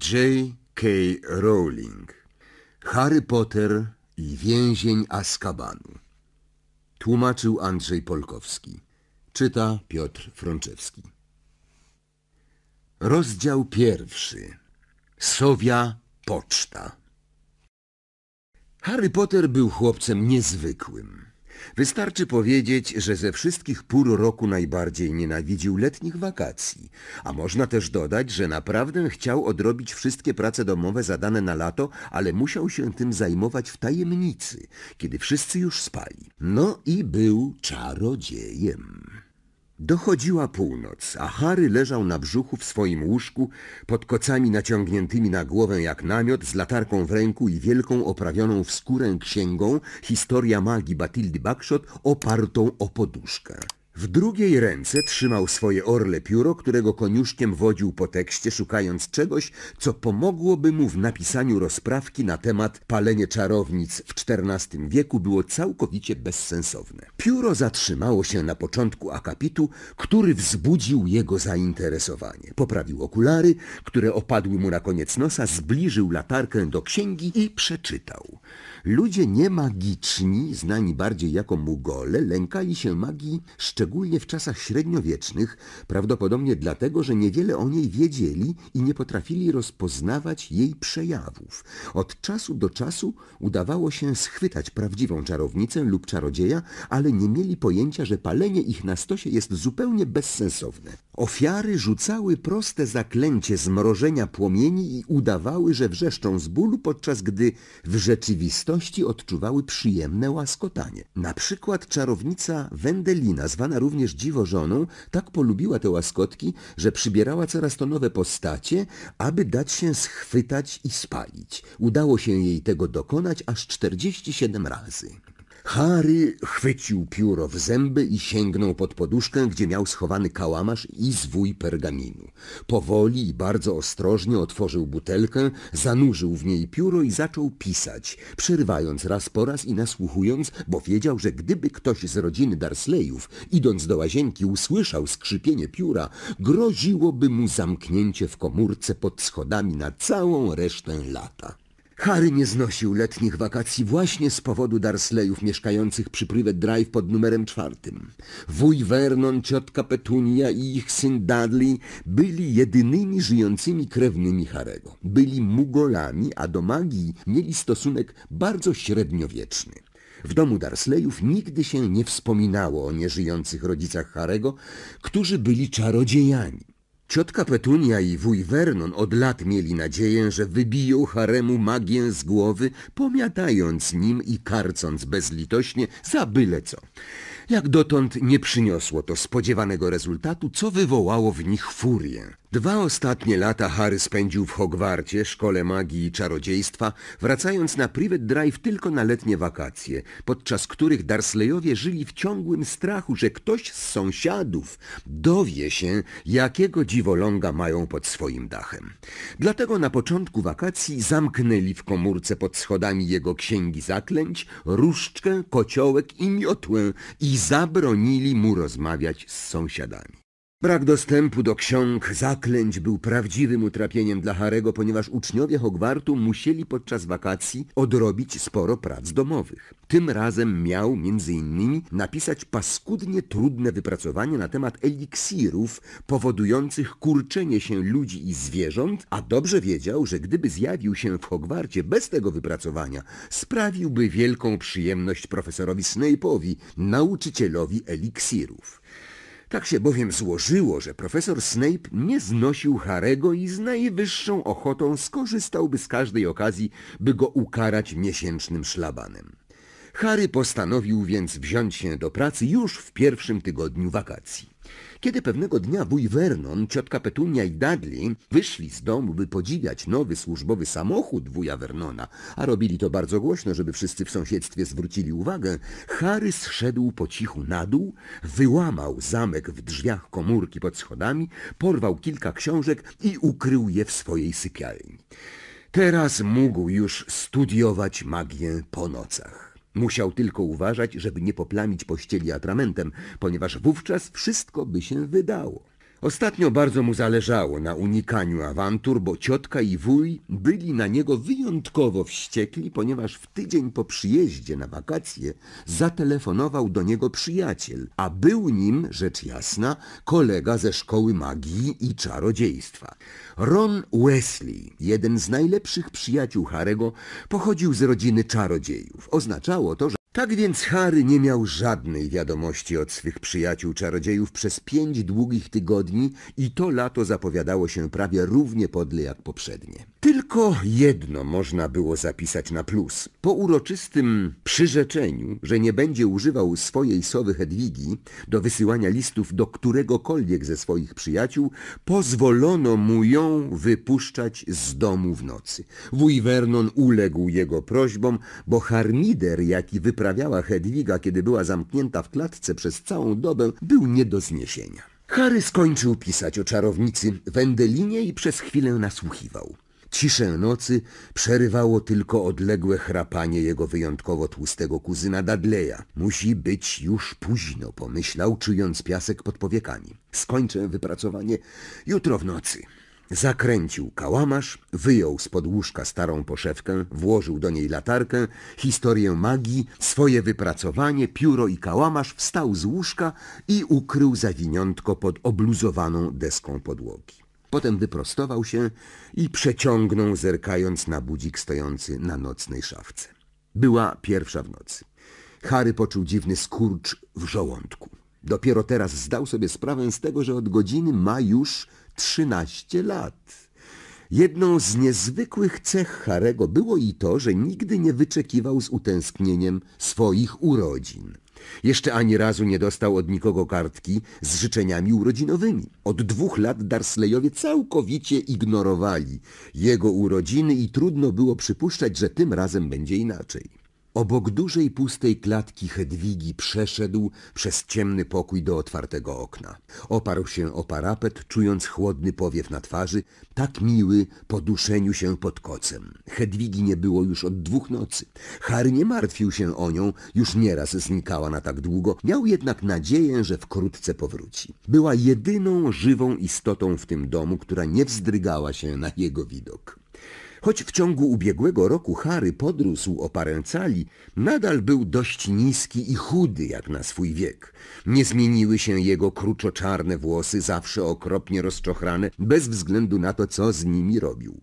J.K. Rowling Harry Potter i więzień Azkabanu Tłumaczył Andrzej Polkowski Czyta Piotr Frączewski Rozdział pierwszy Sowia poczta Harry Potter był chłopcem niezwykłym Wystarczy powiedzieć, że ze wszystkich pór roku najbardziej nienawidził letnich wakacji, a można też dodać, że naprawdę chciał odrobić wszystkie prace domowe zadane na lato, ale musiał się tym zajmować w tajemnicy, kiedy wszyscy już spali. No i był czarodziejem. Dochodziła północ, a Harry leżał na brzuchu w swoim łóżku, pod kocami naciągniętymi na głowę jak namiot, z latarką w ręku i wielką oprawioną w skórę księgą Historia magii Batildy Buckshot opartą o poduszkę. W drugiej ręce trzymał swoje orle pióro, którego koniuszkiem wodził po tekście, szukając czegoś, co pomogłoby mu w napisaniu rozprawki na temat palenie czarownic w XIV wieku było całkowicie bezsensowne. Pióro zatrzymało się na początku akapitu, który wzbudził jego zainteresowanie. Poprawił okulary, które opadły mu na koniec nosa, zbliżył latarkę do księgi i przeczytał. Ludzie magiczni, znani bardziej jako mugole, lękali się magii szczególnie w czasach średniowiecznych, prawdopodobnie dlatego, że niewiele o niej wiedzieli i nie potrafili rozpoznawać jej przejawów. Od czasu do czasu udawało się schwytać prawdziwą czarownicę lub czarodzieja, ale nie mieli pojęcia, że palenie ich na stosie jest zupełnie bezsensowne. Ofiary rzucały proste zaklęcie zmrożenia płomieni i udawały, że wrzeszczą z bólu, podczas gdy w rzeczywistości odczuwały przyjemne łaskotanie. Na przykład czarownica Wendelina, zwana również dziwożoną, tak polubiła te łaskotki, że przybierała coraz to nowe postacie, aby dać się schwytać i spalić. Udało się jej tego dokonać aż 47 razy. Harry chwycił pióro w zęby i sięgnął pod poduszkę, gdzie miał schowany kałamarz i zwój pergaminu. Powoli i bardzo ostrożnie otworzył butelkę, zanurzył w niej pióro i zaczął pisać, przerywając raz po raz i nasłuchując, bo wiedział, że gdyby ktoś z rodziny Darsleyów, idąc do łazienki, usłyszał skrzypienie pióra, groziłoby mu zamknięcie w komórce pod schodami na całą resztę lata. Harry nie znosił letnich wakacji właśnie z powodu Darsleyów mieszkających przy Privet Drive pod numerem czwartym. Wuj Vernon, ciotka Petunia i ich syn Dudley byli jedynymi żyjącymi krewnymi Harego. Byli mugolami, a do magii mieli stosunek bardzo średniowieczny. W domu Darsleyów nigdy się nie wspominało o nieżyjących rodzicach Harego, którzy byli czarodziejami. Ciotka Petunia i wuj Vernon od lat mieli nadzieję, że wybiją haremu magię z głowy, pomiatając nim i karcąc bezlitośnie za byle co. Jak dotąd nie przyniosło to spodziewanego rezultatu, co wywołało w nich furię. Dwa ostatnie lata Harry spędził w Hogwarcie, szkole magii i czarodziejstwa, wracając na Privet Drive tylko na letnie wakacje, podczas których Darsleyowie żyli w ciągłym strachu, że ktoś z sąsiadów dowie się, jakiego dziwoląga mają pod swoim dachem. Dlatego na początku wakacji zamknęli w komórce pod schodami jego księgi zaklęć, różdżkę, kociołek i miotłę i i zabronili mu rozmawiać z sąsiadami. Brak dostępu do ksiąg zaklęć był prawdziwym utrapieniem dla Harego, ponieważ uczniowie Hogwartu musieli podczas wakacji odrobić sporo prac domowych. Tym razem miał m.in. napisać paskudnie trudne wypracowanie na temat eliksirów powodujących kurczenie się ludzi i zwierząt, a dobrze wiedział, że gdyby zjawił się w Hogwarcie bez tego wypracowania, sprawiłby wielką przyjemność profesorowi Snape'owi, nauczycielowi eliksirów. Tak się bowiem złożyło, że profesor Snape nie znosił Harego i z najwyższą ochotą skorzystałby z każdej okazji, by go ukarać miesięcznym szlabanem. Harry postanowił więc wziąć się do pracy już w pierwszym tygodniu wakacji. Kiedy pewnego dnia wuj Vernon, ciotka Petunia i Dudley wyszli z domu, by podziwiać nowy służbowy samochód wuja Vernona, a robili to bardzo głośno, żeby wszyscy w sąsiedztwie zwrócili uwagę, Harry zszedł po cichu na dół, wyłamał zamek w drzwiach komórki pod schodami, porwał kilka książek i ukrył je w swojej sypialni. Teraz mógł już studiować magię po nocach. Musiał tylko uważać, żeby nie poplamić pościeli atramentem, ponieważ wówczas wszystko by się wydało. Ostatnio bardzo mu zależało na unikaniu awantur, bo ciotka i wuj byli na niego wyjątkowo wściekli, ponieważ w tydzień po przyjeździe na wakacje zatelefonował do niego przyjaciel, a był nim, rzecz jasna, kolega ze szkoły magii i czarodziejstwa. Ron Wesley, jeden z najlepszych przyjaciół Harego, pochodził z rodziny czarodziejów. Oznaczało to, że tak więc Harry nie miał żadnej wiadomości od swych przyjaciół czarodziejów przez pięć długich tygodni i to lato zapowiadało się prawie równie podle jak poprzednie. Tylko jedno można było zapisać na plus. Po uroczystym przyrzeczeniu, że nie będzie używał swojej sowy Hedwigi do wysyłania listów do któregokolwiek ze swoich przyjaciół, pozwolono mu ją wypuszczać z domu w nocy. Wuj Vernon uległ jego prośbom, bo Harmider, jaki wypracował wyprawiała Hedwiga, kiedy była zamknięta w klatce przez całą dobę, był nie do zniesienia. Harry skończył pisać o czarownicy Wendelinie i przez chwilę nasłuchiwał. Ciszę nocy przerywało tylko odległe chrapanie jego wyjątkowo tłustego kuzyna Dudleya. Musi być już późno, pomyślał, czując piasek pod powiekami. Skończę wypracowanie jutro w nocy. Zakręcił kałamarz, wyjął z pod łóżka starą poszewkę, włożył do niej latarkę, historię magii, swoje wypracowanie, pióro i kałamarz, wstał z łóżka i ukrył zawiniątko pod obluzowaną deską podłogi. Potem wyprostował się i przeciągnął, zerkając na budzik stojący na nocnej szafce. Była pierwsza w nocy. Harry poczuł dziwny skurcz w żołądku. Dopiero teraz zdał sobie sprawę z tego, że od godziny ma już 13 lat. Jedną z niezwykłych cech Harego było i to, że nigdy nie wyczekiwał z utęsknieniem swoich urodzin. Jeszcze ani razu nie dostał od nikogo kartki z życzeniami urodzinowymi. Od dwóch lat Darsleyowie całkowicie ignorowali jego urodziny i trudno było przypuszczać, że tym razem będzie inaczej. Obok dużej pustej klatki Hedwigi przeszedł przez ciemny pokój do otwartego okna. Oparł się o parapet, czując chłodny powiew na twarzy, tak miły po duszeniu się pod kocem. Hedwigi nie było już od dwóch nocy. Harry nie martwił się o nią, już nieraz znikała na tak długo, miał jednak nadzieję, że wkrótce powróci. Była jedyną żywą istotą w tym domu, która nie wzdrygała się na jego widok. Choć w ciągu ubiegłego roku Harry podrósł o parę cali, nadal był dość niski i chudy jak na swój wiek. Nie zmieniły się jego kruczoczarne włosy, zawsze okropnie rozczochrane, bez względu na to, co z nimi robił.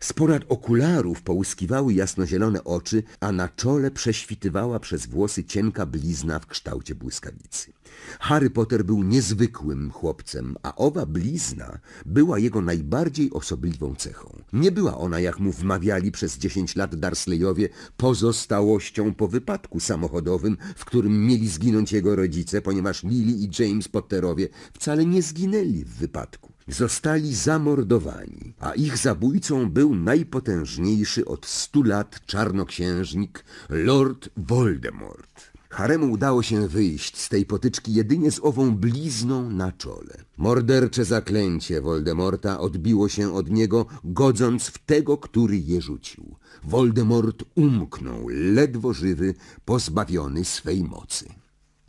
Sporad okularów połyskiwały jasnozielone oczy, a na czole prześwitywała przez włosy cienka blizna w kształcie błyskawicy. Harry Potter był niezwykłym chłopcem, a owa blizna była jego najbardziej osobliwą cechą. Nie była ona, jak mu wmawiali przez dziesięć lat Darsleyowie, pozostałością po wypadku samochodowym, w którym mieli zginąć jego rodzice, ponieważ Lily i James Potterowie wcale nie zginęli w wypadku zostali zamordowani, a ich zabójcą był najpotężniejszy od stu lat czarnoksiężnik Lord Voldemort. Haremu udało się wyjść z tej potyczki jedynie z ową blizną na czole. Mordercze zaklęcie Voldemorta odbiło się od niego, godząc w tego, który je rzucił. Voldemort umknął, ledwo żywy, pozbawiony swej mocy.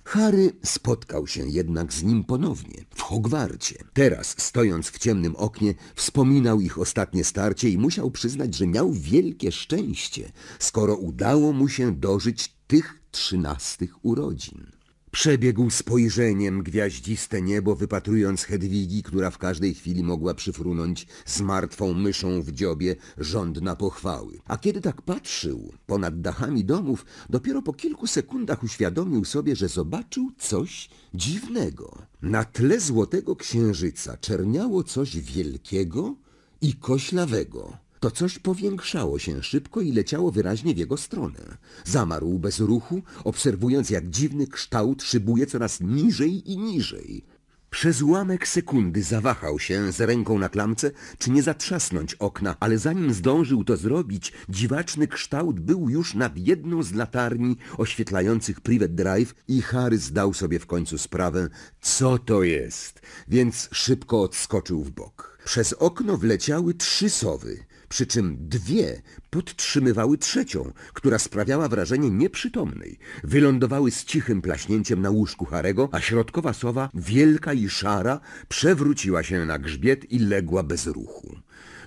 Harry spotkał się jednak z nim ponownie, w Hogwarcie. Teraz, stojąc w ciemnym oknie, wspominał ich ostatnie starcie i musiał przyznać, że miał wielkie szczęście, skoro udało mu się dożyć tych trzynastych urodzin. Przebiegł spojrzeniem gwiaździste niebo, wypatrując Hedwigi, która w każdej chwili mogła przyfrunąć z martwą myszą w dziobie żądna pochwały. A kiedy tak patrzył, ponad dachami domów, dopiero po kilku sekundach uświadomił sobie, że zobaczył coś dziwnego. Na tle złotego księżyca czerniało coś wielkiego i koślawego. To coś powiększało się szybko i leciało wyraźnie w jego stronę. Zamarł bez ruchu, obserwując jak dziwny kształt szybuje coraz niżej i niżej. Przez ułamek sekundy zawahał się z ręką na klamce, czy nie zatrzasnąć okna, ale zanim zdążył to zrobić, dziwaczny kształt był już nad jedną z latarni oświetlających Privet Drive i Harry zdał sobie w końcu sprawę, co to jest, więc szybko odskoczył w bok. Przez okno wleciały trzy sowy przy czym dwie podtrzymywały trzecią, która sprawiała wrażenie nieprzytomnej. Wylądowały z cichym plaśnięciem na łóżku Harego, a środkowa sowa, wielka i szara, przewróciła się na grzbiet i legła bez ruchu.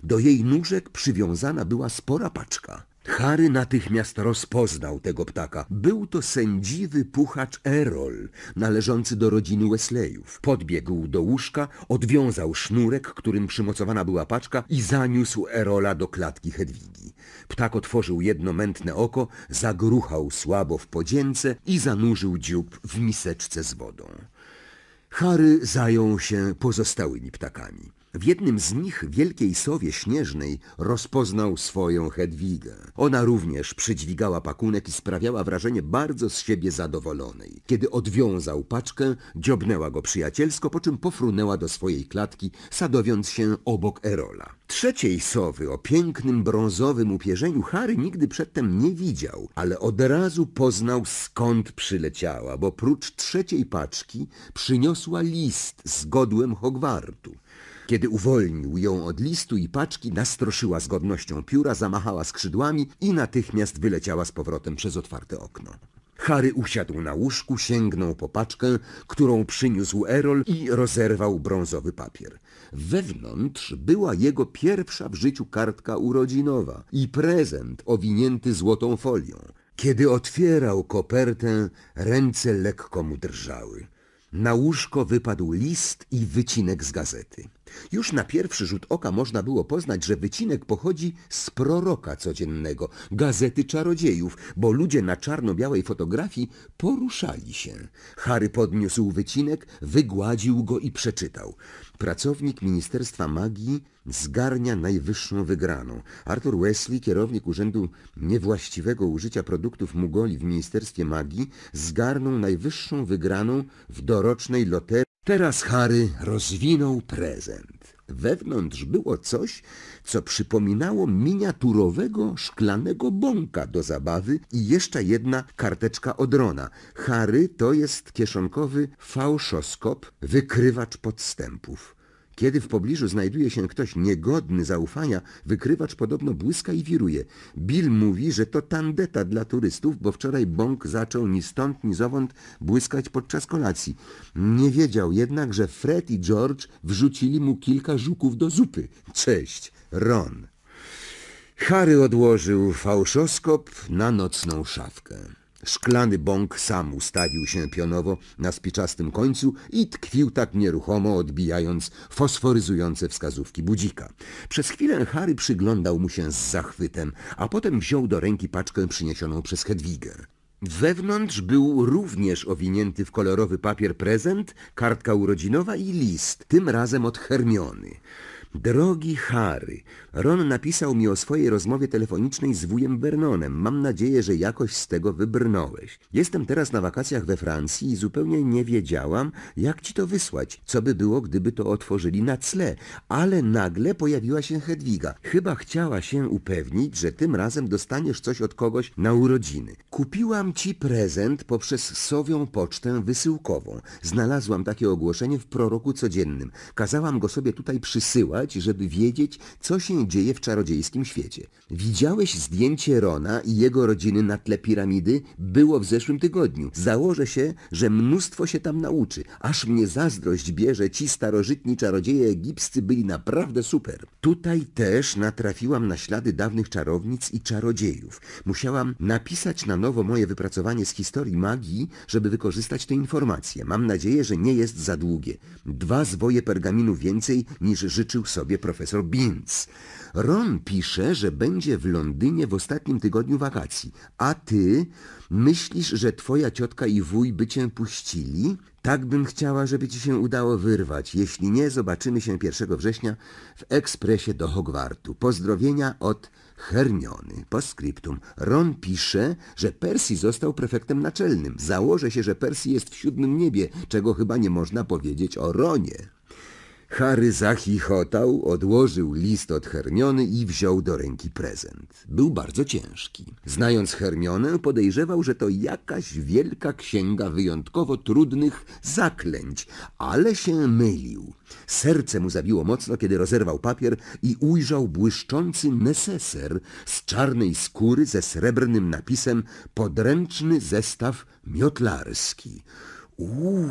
Do jej nóżek przywiązana była spora paczka. Harry natychmiast rozpoznał tego ptaka. Był to sędziwy puchacz Erol, należący do rodziny Wesleyów. Podbiegł do łóżka, odwiązał sznurek, którym przymocowana była paczka i zaniósł Erola do klatki Hedwigi. Ptak otworzył jedno mętne oko, zagruchał słabo w podzięce i zanurzył dziób w miseczce z wodą. Harry zajął się pozostałymi ptakami. W jednym z nich, Wielkiej Sowie Śnieżnej, rozpoznał swoją Hedwigę. Ona również przydźwigała pakunek i sprawiała wrażenie bardzo z siebie zadowolonej. Kiedy odwiązał paczkę, dziobnęła go przyjacielsko, po czym pofrunęła do swojej klatki, sadowiąc się obok Erola. Trzeciej sowy o pięknym brązowym upierzeniu Harry nigdy przedtem nie widział, ale od razu poznał skąd przyleciała, bo prócz trzeciej paczki przyniosła list z godłem Hogwartu. Kiedy uwolnił ją od listu i paczki, nastroszyła z godnością pióra, zamachała skrzydłami i natychmiast wyleciała z powrotem przez otwarte okno. Harry usiadł na łóżku, sięgnął po paczkę, którą przyniósł Erol i rozerwał brązowy papier. Wewnątrz była jego pierwsza w życiu kartka urodzinowa i prezent owinięty złotą folią. Kiedy otwierał kopertę, ręce lekko mu drżały. Na łóżko wypadł list i wycinek z gazety. Już na pierwszy rzut oka można było poznać, że wycinek pochodzi z proroka codziennego, gazety czarodziejów, bo ludzie na czarno-białej fotografii poruszali się. Harry podniósł wycinek, wygładził go i przeczytał. Pracownik Ministerstwa Magii zgarnia najwyższą wygraną. Arthur Wesley, kierownik Urzędu Niewłaściwego Użycia Produktów Mugoli w Ministerstwie Magii, zgarnął najwyższą wygraną w dorocznej loterii. Teraz Harry rozwinął prezent. Wewnątrz było coś, co przypominało miniaturowego szklanego bąka do zabawy i jeszcze jedna karteczka odrona. Harry to jest kieszonkowy fałszoskop, wykrywacz podstępów. Kiedy w pobliżu znajduje się ktoś niegodny zaufania, wykrywacz podobno błyska i wiruje. Bill mówi, że to tandeta dla turystów, bo wczoraj bąk zaczął ni stąd, ni zowąd błyskać podczas kolacji. Nie wiedział jednak, że Fred i George wrzucili mu kilka żuków do zupy. Cześć, Ron. Harry odłożył fałszoskop na nocną szafkę. Szklany bąk sam ustawił się pionowo na spiczastym końcu i tkwił tak nieruchomo, odbijając fosforyzujące wskazówki budzika. Przez chwilę Harry przyglądał mu się z zachwytem, a potem wziął do ręki paczkę przyniesioną przez Hedwiger. Wewnątrz był również owinięty w kolorowy papier prezent, kartka urodzinowa i list, tym razem od Hermiony. Drogi Harry, Ron napisał mi o swojej rozmowie telefonicznej z wujem Bernonem. Mam nadzieję, że jakoś z tego wybrnąłeś. Jestem teraz na wakacjach we Francji i zupełnie nie wiedziałam, jak ci to wysłać, co by było, gdyby to otworzyli na tle. Ale nagle pojawiła się Hedwiga. Chyba chciała się upewnić, że tym razem dostaniesz coś od kogoś na urodziny. Kupiłam ci prezent poprzez sowią pocztę wysyłkową. Znalazłam takie ogłoszenie w proroku codziennym. Kazałam go sobie tutaj przysyłać, żeby wiedzieć, co się dzieje w czarodziejskim świecie. Widziałeś zdjęcie Rona i jego rodziny na tle piramidy? Było w zeszłym tygodniu. Założę się, że mnóstwo się tam nauczy. Aż mnie zazdrość bierze, ci starożytni czarodzieje egipscy byli naprawdę super. Tutaj też natrafiłam na ślady dawnych czarownic i czarodziejów. Musiałam napisać na nowo moje wypracowanie z historii magii, żeby wykorzystać te informacje. Mam nadzieję, że nie jest za długie. Dwa zwoje pergaminu więcej niż życzył sobie profesor Binz. Ron pisze, że będzie w Londynie w ostatnim tygodniu wakacji, a ty myślisz, że twoja ciotka i wuj by cię puścili? Tak bym chciała, żeby ci się udało wyrwać. Jeśli nie, zobaczymy się 1 września w ekspresie do Hogwartu. Pozdrowienia od Herniony. Postscriptum. Ron pisze, że Percy został prefektem naczelnym. Założę się, że Percy jest w siódmym niebie, czego chyba nie można powiedzieć o Ronie. Harry zachichotał, odłożył list od Hermiony i wziął do ręki prezent. Był bardzo ciężki. Znając Hermionę, podejrzewał, że to jakaś wielka księga wyjątkowo trudnych zaklęć, ale się mylił. Serce mu zabiło mocno, kiedy rozerwał papier i ujrzał błyszczący neseser z czarnej skóry ze srebrnym napisem podręczny zestaw miotlarski.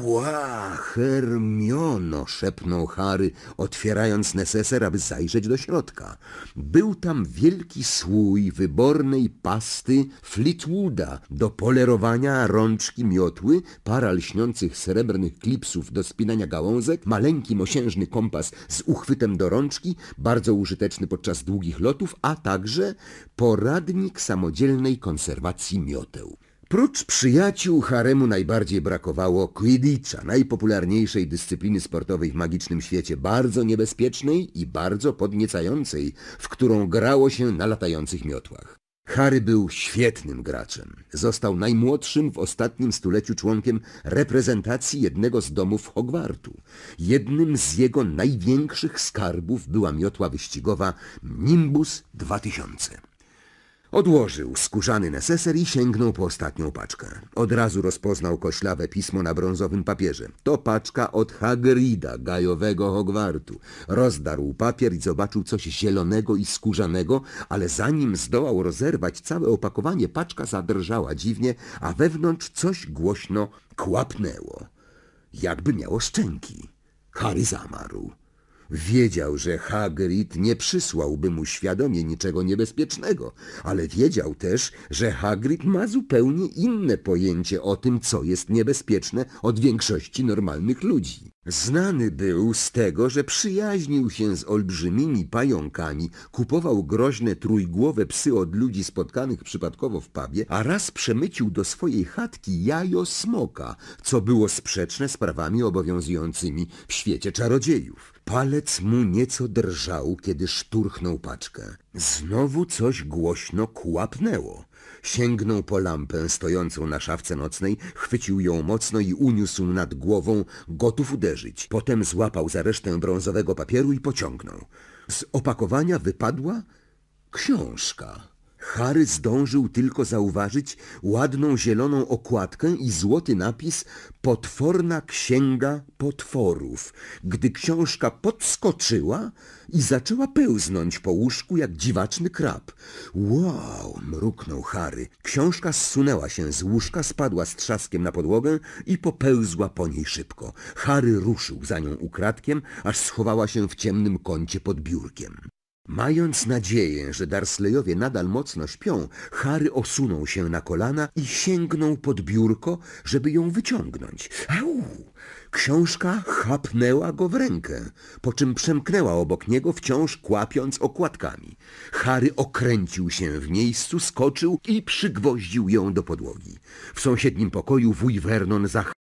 Ła, Hermiono, szepnął Harry, otwierając neseser, aby zajrzeć do środka. Był tam wielki słój wybornej pasty Fleetwooda do polerowania rączki miotły, para lśniących srebrnych klipsów do spinania gałązek, maleńki mosiężny kompas z uchwytem do rączki, bardzo użyteczny podczas długich lotów, a także poradnik samodzielnej konserwacji mioteł. Prócz przyjaciół haremu najbardziej brakowało quidditcha, najpopularniejszej dyscypliny sportowej w magicznym świecie, bardzo niebezpiecznej i bardzo podniecającej, w którą grało się na latających miotłach. Harry był świetnym graczem. Został najmłodszym w ostatnim stuleciu członkiem reprezentacji jednego z domów Hogwartu. Jednym z jego największych skarbów była miotła wyścigowa Nimbus 2000. Odłożył skórzany neseser i sięgnął po ostatnią paczkę. Od razu rozpoznał koślawe pismo na brązowym papierze. To paczka od Hagrida, gajowego Hogwartu. Rozdarł papier i zobaczył coś zielonego i skórzanego, ale zanim zdołał rozerwać całe opakowanie, paczka zadrżała dziwnie, a wewnątrz coś głośno kłapnęło. Jakby miało szczęki. Harry zamarł. Wiedział, że Hagrid nie przysłałby mu świadomie niczego niebezpiecznego, ale wiedział też, że Hagrid ma zupełnie inne pojęcie o tym, co jest niebezpieczne od większości normalnych ludzi. Znany był z tego, że przyjaźnił się z olbrzymimi pająkami, kupował groźne trójgłowe psy od ludzi spotkanych przypadkowo w pubie, a raz przemycił do swojej chatki jajo smoka, co było sprzeczne z prawami obowiązującymi w świecie czarodziejów. Palec mu nieco drżał, kiedy szturchnął paczkę. Znowu coś głośno kłapnęło. Sięgnął po lampę stojącą na szafce nocnej, chwycił ją mocno i uniósł nad głową, gotów uderzyć. Potem złapał za resztę brązowego papieru i pociągnął. Z opakowania wypadła książka. Harry zdążył tylko zauważyć ładną zieloną okładkę i złoty napis Potworna Księga Potworów, gdy książka podskoczyła i zaczęła pełznąć po łóżku jak dziwaczny krab. Wow! mruknął Harry. Książka zsunęła się z łóżka, spadła z trzaskiem na podłogę i popełzła po niej szybko. Harry ruszył za nią ukradkiem, aż schowała się w ciemnym kącie pod biurkiem. Mając nadzieję, że Darslejowie nadal mocno śpią, Harry osunął się na kolana i sięgnął pod biurko, żeby ją wyciągnąć. Au! Książka chapnęła go w rękę, po czym przemknęła obok niego, wciąż kłapiąc okładkami. Harry okręcił się w miejscu, skoczył i przygwoździł ją do podłogi. W sąsiednim pokoju wuj Vernon zachwycił.